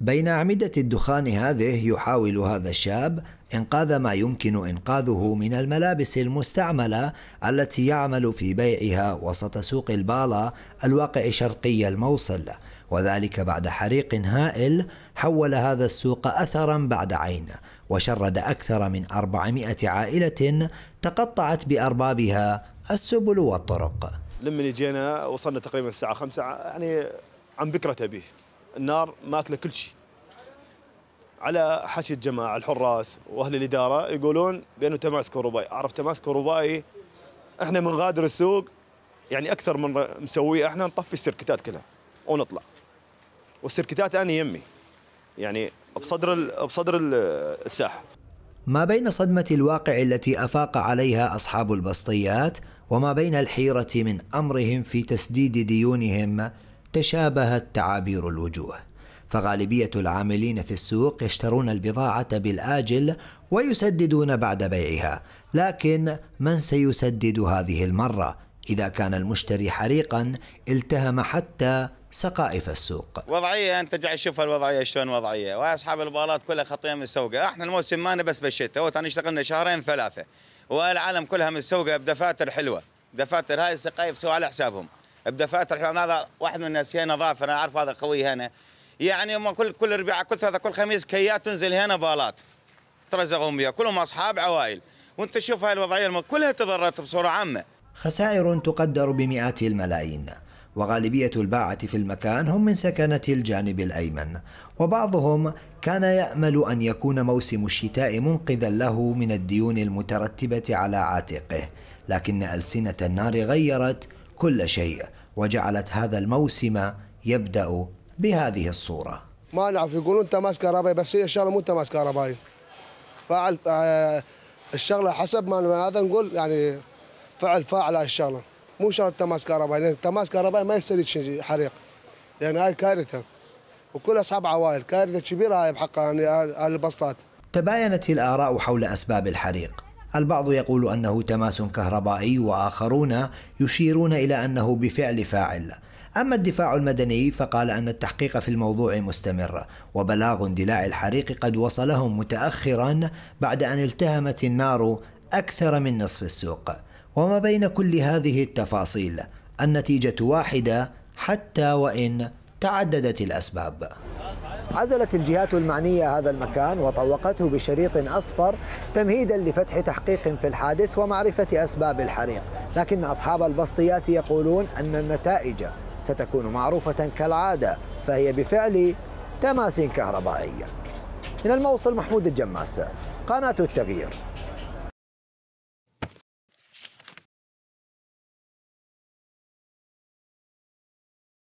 بين أعمدة الدخان هذه يحاول هذا الشاب إنقاذ ما يمكن إنقاذه من الملابس المستعملة التي يعمل في بيعها وسط سوق البالا الواقع شرقي الموصل وذلك بعد حريق هائل حول هذا السوق أثرا بعد عين وشرد أكثر من 400 عائلة تقطعت بأربابها السبل والطرق لما جينا وصلنا تقريبا الساعة 5 يعني عن بكرة به النار ماكله كل شيء على حشي الجماعه الحراس واهل الاداره يقولون بانه تماسك كهربائي، اعرف تماسك كهربائي احنا بنغادر السوق يعني اكثر من مسويه احنا نطفي السيركتات كلها ونطلع. والسيركتات انا يمي يعني بصدر بصدر الساحه. ما بين صدمه الواقع التي افاق عليها اصحاب البسطيات وما بين الحيره من امرهم في تسديد ديونهم تشابهت تعابير الوجوه. فغالبية العاملين في السوق يشترون البضاعة بالآجل ويسددون بعد بيعها، لكن من سيسدد هذه المرة؟ إذا كان المشتري حريقا التهم حتى سقائف السوق وضعية أنت جاي تشوف الوضعية شلون وضعية وأصحاب البالات كلها خطية من السوق احنا الموسم مانا بس بالشتاء وقت اشتغلنا شهرين ثلاثة والعالم كلها من السوق بدفاتر حلوة دفاتر هاي السقايف سووا على حسابهم بدفاتر حلوة هذا واحد من الناس هنا نظافة أنا أعرف هذا قوي هنا يعني كل كل اربعاء كل ثلاثه كل خميس كيات تنزل هنا بالات ترزقهم بها كلهم اصحاب عوائل وانت تشوف هاي الوضعيه كلها تضررت بصوره عامه خسائر تقدر بمئات الملايين وغالبية الباعة في المكان هم من سكنة الجانب الأيمن وبعضهم كان يأمل أن يكون موسم الشتاء منقذا له من الديون المترتبة على عاتقه لكن ألسنة النار غيرت كل شيء وجعلت هذا الموسم يبدأ بهذه الصورة ما نعرف يقولون انت ماسك كهربائي بس هي الشغله مو انت ماسك كهربائي فعل آه، الشغله حسب ما هذا نقول يعني فعل فاعل هاي الشغله مو شرط تماس كهربائي لان تماس كهربائي ما يستدعي حريق لان يعني هاي كارثه وكل اصحاب عوائل كارثه كبيره هاي بحق يعني اهل آه، البسطات تباينت الآراء حول أسباب الحريق البعض يقول أنه تماس كهربائي وآخرون يشيرون إلى أنه بفعل فاعل أما الدفاع المدني فقال أن التحقيق في الموضوع مستمر وبلاغ اندلاع الحريق قد وصلهم متأخرا بعد أن التهمت النار أكثر من نصف السوق وما بين كل هذه التفاصيل النتيجة واحدة حتى وإن تعددت الأسباب عزلت الجهات المعنية هذا المكان وطوقته بشريط أصفر تمهيدا لفتح تحقيق في الحادث ومعرفة أسباب الحريق لكن أصحاب البسطيات يقولون أن النتائج ستكون معروفة كالعادة فهي بفعل تماس كهربائية من الموصل محمود الجماس قناة التغيير